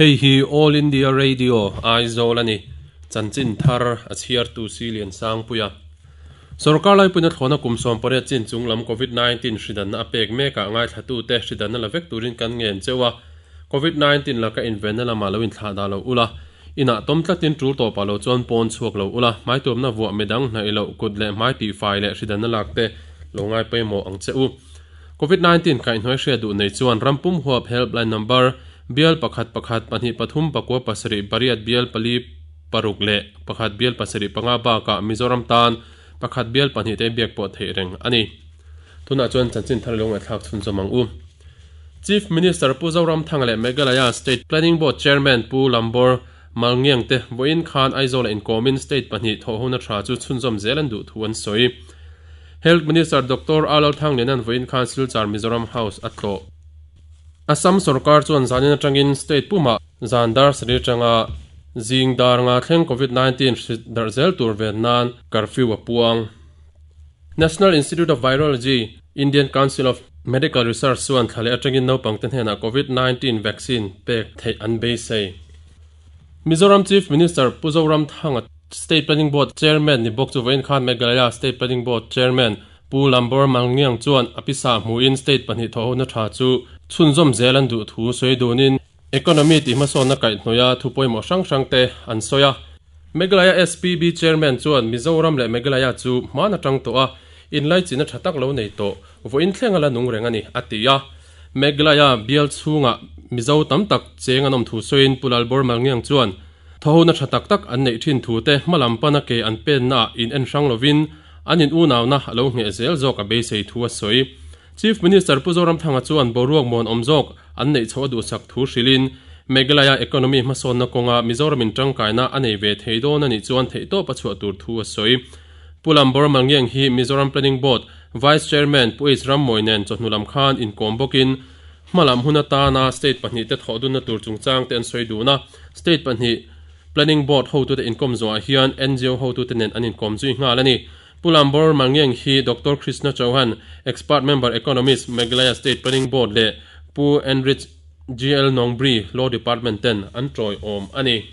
Hey, hi all india radio aizawl ani chanchin thar a chhiar tu si lian sang puya sarkar lai puina thlona kum som pare chin chunglam covid 19 shridan na pek me ka ngai thatu te shridan la vek turin kan ngen chewa covid 19 la ka inven la ma lo in thla da lo ula ina tom tlatin tur to palo chon pon chuak lo ula mai tom na vuah medang na ilo kut le mai pi fai le shridan na lakte lo ngai pe mo ang cheu covid 19 ka in hoi shre du nei chuan rampum huap helpline number bial pakhat pakhat pahnih pathum pakua pasari bariat bial pali paruk le pakhat bial pasari panga ba ka mizoram tan pakhat bial pahnih te biak po thei reng ani tuna chuan chanchin thar longa thak thun chomang u chief minister puzoram thangale meghalaya state planning board chairman pu lambor malngiang te boin khan aizola in common state pahnih tho hona thra chu chunjom zelan du thuan soi health minister dr alal thang lenan voin khan silchar mizoram house atlo Assam सरकार chuan zanin atangin state puma zandar sri tanga zingdar nga thleng covid 19 darzel tur ve nan curfew apuang national institute of virology indian council of medical research chuan thale atangin no pangten hena covid 19 vaccine pek thei an be sei mizoram chief minister puzoram thanga state planning board chairman ni bok chuwain khan meghalaya state planning board chairman pu lambor mangngiang chuan apisa muin state panhi tho na tha chu chun zom zel an du thu soi donin economy ti ma sona kai noya thu poi mo sang sang te an soya meglaya spb chairman chuan mizoram le meglaya chu mana tang to a in lai china thatak lo nei to vo in thleng ala nung rengani atia meglaya bial chunga mizo tam tak cheng anom thu soin pulal bor mal ngiang chuan thona thatak tak an nei thin thu te malam pana ke an pen na in en sang lovin anin u nau na lo nge zel zo ka be sei thu a soi chief minister puzoram thanga chu an boruak mon omjok an nei chaw du sak thu shilin Megalaya economy mason na konga mizoram in tangkaina anei ve theidon ani chuan theito pachu tur thu asoi pulam bormang yang hi mizoram planning board vice chairman puis rammoinen chohnulam khan in kombokin malam hunata na state pahni te thodun na tur chungchang te an Na state pahni planning board ho tu te income zo hian ngo ho tu te nen an income zui nga lani Pulambor Mangyang hi Dr. Krishna Chauhan, expert member economist Meghalaya State Planning Board le Pu Enrich GL Nongbri Law Department ten antroi om ani.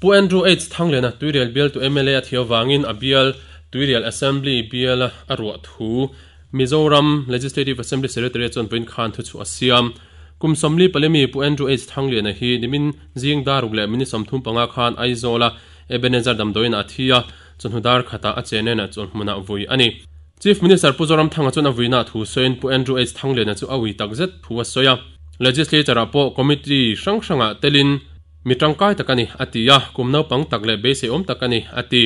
Pu Andrew H thanglena tuirial Bill tu MLA athia wangin abial tuirial assembly bial Arwat thu Mizoram Legislative Assembly Secretary Chon Bin Khan thu chu asiam kum somli palemi pu Andrew H thanglena hi nimin jing darug le mini samthum khan aizola ebenezer damdoin athia chunhudar khata a chenena chon hmuna vui ani chief minister puzoram thanga chuna vuina thu soin pu andrew h thanglena chu awi takzet thuwa soya legislature po committee sang sanga telin mitangkai takani atiya kumna pang takle base om takani ati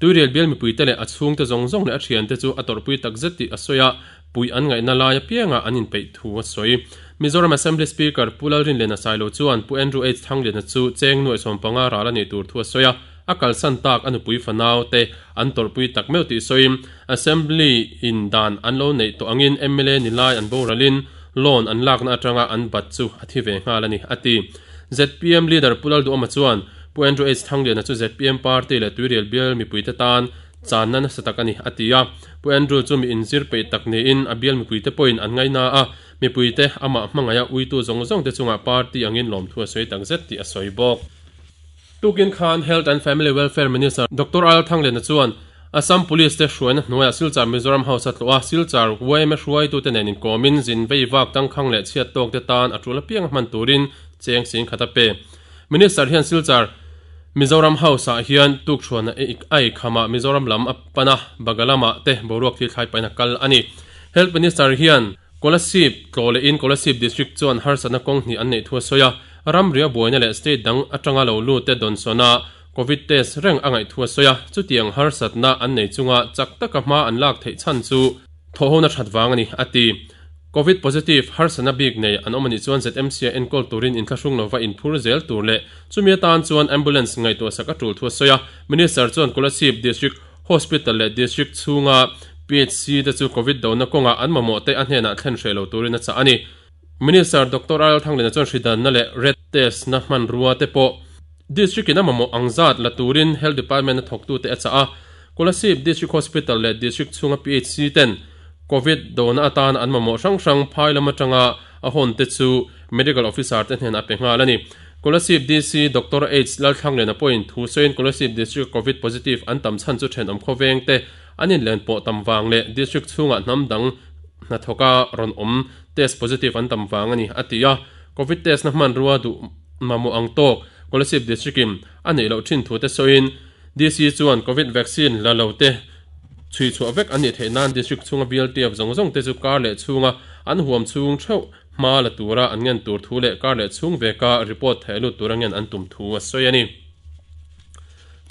tuirel bel mi puitele achhung te zong zong le athian te chu atorpui takzet ti asoya pui an ngai na la ya pianga anin pei thu soi mizoram assembly speaker pulal rin lena sailo chuan pu andrew h thanglena chu cheng noi sompanga rala ni tur thu soya akal san tak anu pui fa nau te an tor pui tak meu ti soim assembly in dan an lo nei to angin mla ni lai an boralin lon an lak na atanga an bat chu athi ve nga lani ati zpm leader pulal du ama chuan pu andrew s thangle na chu zpm party la tuirial bial mi pui ta tan chanan satakani atia pu andrew chu mi inzir pe tak ne in a bial mi pui te point an ngai na a mi pui te ama mangaya uitu zong zong te chunga party angin lom thua soi tang zeti a soi bok Tugin Khan Health and Family Welfare Minister Dr. Al Thang Len Chuan Assam Police te shuen noya Silchar Mizoram House atlo a Silchar WM shwai tu tenen in komin zin veiwak tang khang le chiat tok te tan atula piang man turin cheng sing khatape Minister hian Silchar Mizoram House a hian tuk shwana e ai khama Mizoram lam apana bagalama te boruak thi thai paina kal ani Health Minister hian Kolasip Kole in Kolasip district chuan Harsana Kong ni an nei thua soya haram riyabuwa nya le state dang atranga lau lu te donso na COVID test rang a ngay thuwa so ya, zu tiang har sat na an nei zu nga chak takka maa an lak thay chan zu toho nar shatwa nga ni ati. COVID positive har sat na big nei an oman i zuwan ZMCN kol turin in kashung lo wa in puru zel tur le, zu miataan zuwan ambulance ngay tuwa sakatul thuwa so ya, minister zuwan kulasiib district hospital le district su PHC da zu COVID daw konga an mamuotay an he na ten shay lau turin na minister dr al thang lena chon shridan na le red test na man ruwa te po district na mamo angzat la turin health department na thoktu te acha a kolasib district hospital le district chunga phc ten covid dona atan an mamo sang sang phaila ma changa a hon te chu medical officer ten hen a pe nga lani kolasib dc dr h lal thang lena point thu soin kolasib district covid positive an tam chan chu then om khoveng te anin len po tam wang le district chunga nam dang na thoka ron om test positive an tam vang ani atia covid test na man ruwa du mamu ang tok kolasip district in ani lo thin thu te soin dc e chuan covid vaccine la lo te chui chu avek ani the nan district chunga blt of zong zong te chu kar le chunga an huam chung theu ma la tura an ngen tur thu le kar le chung ve ka report thelu turangen an tum thu a soyani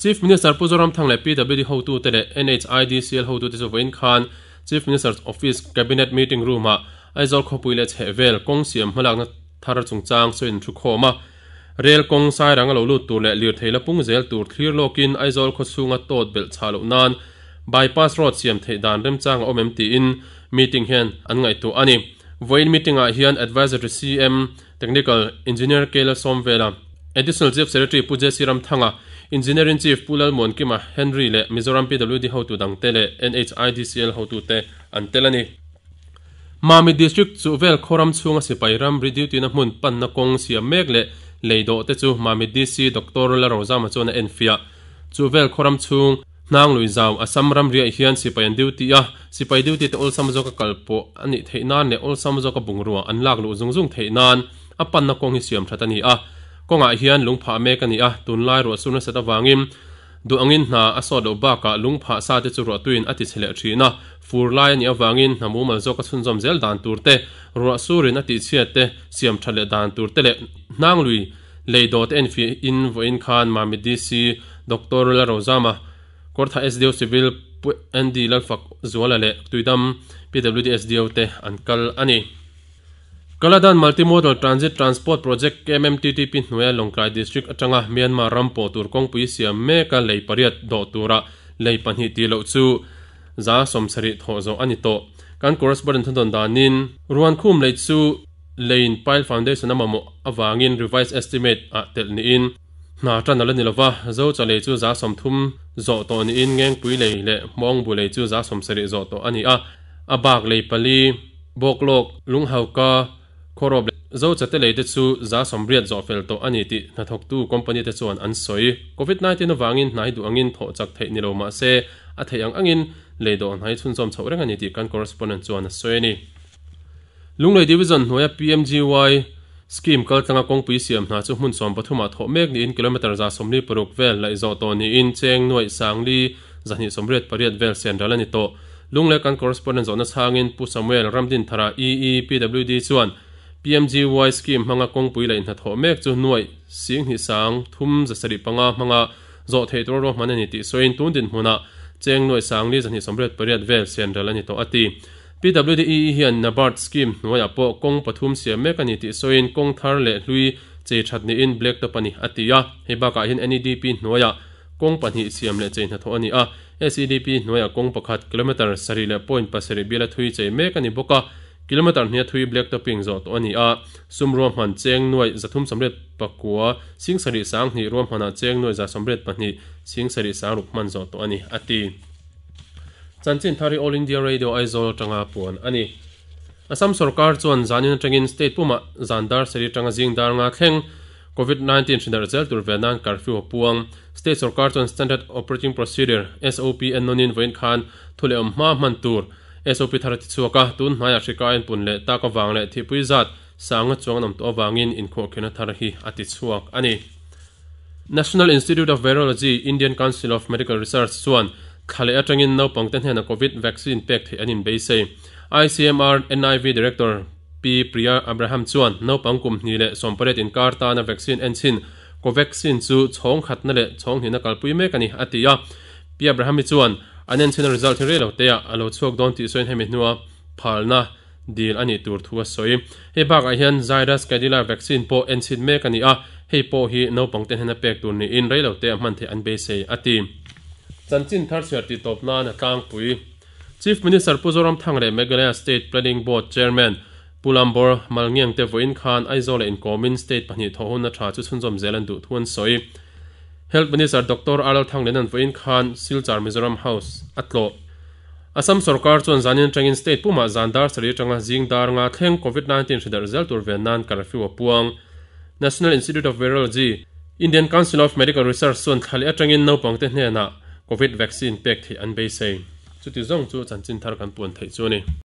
chief minister puzoram thangle pwd ho tu te le nhidcl ho tu te chu vein khan chief minister's office cabinet meeting room ha ai zol kho puile che vel kong siam malak na thar chung chang so in thu khoma rel kong sai rang lo lu tur le lir theila pung zel tur thlir lokin ai zol kho sunga tot bel chalo nan bypass road siam thei dan rem chang om em ti in meeting hen an ngai tu ani voin meeting a hian advisory cm technical engineer kela somvela additional chief secretary puje siram thanga engineer chief pulal mon kima henry le mizoram pwd ho tu dang tele nhidcl ho tu te an telani มามีดิสทริกจูเวลโครัมชงสิไปรัมบริดิวตินมุนปันนกงเสียเมกเล่เลยโดเตจูมามีดิซีด็อกเตอร์ลาโรซามาจนเอ็นฟิอาจูเวลโครัมชงนางลุยซาวอาซัมรัมเรียเฮียนสิไปดิวติอาสิไปดิวติเตอลซัมโจกกัลโปอันนี้เทนานเนอลซัมโจกับุงรัวอันลากลุซุงซุงเทนานอันปันนกงเสียมทัตันีอาก็ง่าเฮียนลุงพามเมกันีอาตุนไลรัวซุนัสตะวังอิม Do angin na aso do ba ka lung pa sa te churua tuin ati sile tri na. Fur lai ni ya awangin namu mu malzo ka sun zom zel dan tur te. Rua suri na ti siya te siyam chale dan tur te le. Nang lui, lei dot en fi in vo in khan ma mi di si doktor la rozama. Kortha SDO civil pu en di lal le tuidam PWD te ankal ani. Kaladan Multimodal Transit Transport Project MMTTP nuya Longklai District atanga Myanmar Rampo tur kong pui siam me ka lei pariat do tura lei panhi ti lo chu za somsari tho zo ani to kan correspondent thon danin ruan khum lei chu lein pile foundation amamo awangin revised estimate a tel ni in na tan la ni lova zo chale chu za somthum zo to ni in ngeng pui lei le mong bu lei chu za somsari zo to ani a abak lei pali boklok lunghauka khorob zo chate lei te chu za somriat zo fel to ani ti na thok tu company te chuan an soi covid 19 no wangin nai du angin tho chak thei ni lo ma se a thei ang angin le do nai chun som chho reng ani ti kan correspondent chuan a soi ni lungloi division noya pmgy scheme kal tanga kong pui siam na chu hun som pathuma tho mek ni in kilometer za somni puruk vel lai zo to ni in cheng noi sang li zani somret pariat vel central ani to lungle kan correspondent zona changin pu samuel ramdin thara eepwd chuan PMGY scheme manga kongpui la in hatho mek chu nuai sing hi sang thum za sari panga manga zo thei tor ro manani ti soin tun din huna cheng noi sang li zani somret periat vel central ani to ati PWDE hian nabard scheme noya po kong pathum sia mek ani ti soin kong thar le hlui che that ni in black top ani atia heba ka hin NEDP noya kong pani siam le chein hatho ani a SEDP noya kong pakhat kilometer sari le point pasari bila thui che mek ani boka kilometer hne thui black topping zo to ni a ah, sum rom han cheng er noi za thum samret pakua sing sari sang ni rom hana cheng noi za samret pa ni sing sari sang ruk man zo to ni ati chan chin thari all india radio ai zo tanga pon ani Assam सरकार चोन जानिन चंगिन स्टेट पुमा जानदार सरी चंग जिंग दारंगा खेंग कोविड 19 सिदर जेल तुर वेनान कर्फ्यू पुंग स्टेट सरकार चोन स्टैंडर्ड ऑपरेटिंग प्रोसीजर एसओपी एन नोनिन वेन खान थुले अम मा मन तुर เอสโอพีทารติชักะตุนนายาชิกาอินปุ่นเลตากวางเลที่ปุยจัดสังจวงนำตัววางอินอินโคเคนทารฮีอติชักอันนี้ National Institute of Virology Indian Council of Medical Research ส่วนขลัยจังอินนับปังต็นเฮนโควิดวัคซีนเป็กที่อันนินเบย์เซ ICMR NIV Director ปีปริยาอับราฮัมส่วนนับปังกุมนี่เลสมปเรตินการ์ตานาวัคซีนเอนซินโควัคซีนสู่ชงขัดนั่นเลชงหินักลปุยเมกันนี่อติยาปีอับราฮัมส่วน an en chen result hi relo te a lo chok don ti soin hemi nuwa phalna deal ani tur thuwa soi he bak a hian zairus kadila vaccine po en sin mek ani a he po hi no pang ten hena pek tur ni in relo te man the an be se ati chan chin thar sher ti top na na kang pui chief minister puzoram thangre meghalaya state planning board chairman pulambor malngiang te voin khan aizola in common state pani thohun na tha chu chunjom zealand du thun soi health minister dr aral thang lenan voin khan silchar mizoram house atlo asam sarkar chuan zanin tangin state puma zandar sari tanga jingdar nga thleng covid 19 shida result tur ve nan curfew apuang national institute of virology indian council of medical research chuan thali atangin no pangte hne na covid vaccine pack thi an be sei chuti zong chu chanchin thar kan pun thei chu ni